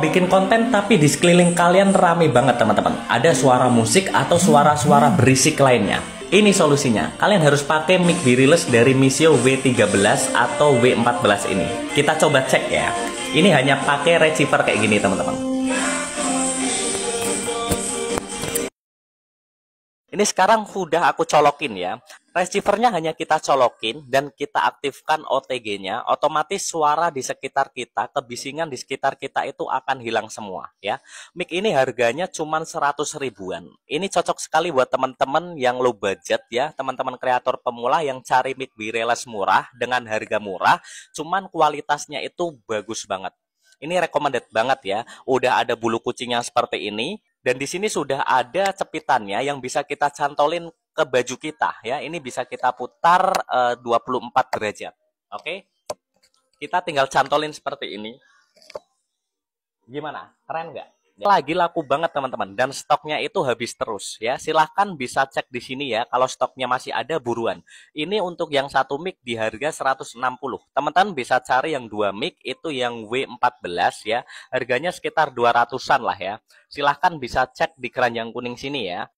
bikin konten tapi di sekeliling kalian rame banget teman-teman ada suara musik atau suara-suara berisik lainnya ini solusinya, kalian harus pakai mic wireless dari Misio W13 atau W14 ini. Kita coba cek ya. Ini hanya pakai receiver kayak gini teman-teman. Ini sekarang sudah aku colokin ya. Receivernya hanya kita colokin dan kita aktifkan OTG-nya. Otomatis suara di sekitar kita, kebisingan di sekitar kita itu akan hilang semua ya. Mic ini harganya cuma 100 ribuan. Ini cocok sekali buat teman-teman yang low budget ya, teman-teman kreator pemula yang cari mic wireless murah dengan harga murah, cuman kualitasnya itu bagus banget ini recommended banget ya. Udah ada bulu kucingnya seperti ini, dan di sini sudah ada cepitannya yang bisa kita cantolin ke baju kita ya. Ini bisa kita putar eh, uh, 24 derajat. Oke. Kita tinggal cantolin seperti ini. Gimana? Keren nggak? lagi laku banget teman-teman dan stoknya itu habis terus ya silahkan bisa cek di sini ya kalau stoknya masih ada buruan ini untuk yang satu mic di harga 160 teman-teman bisa cari yang dua mic itu yang W14 ya harganya sekitar 200an lah ya silahkan bisa cek di keranjang kuning sini ya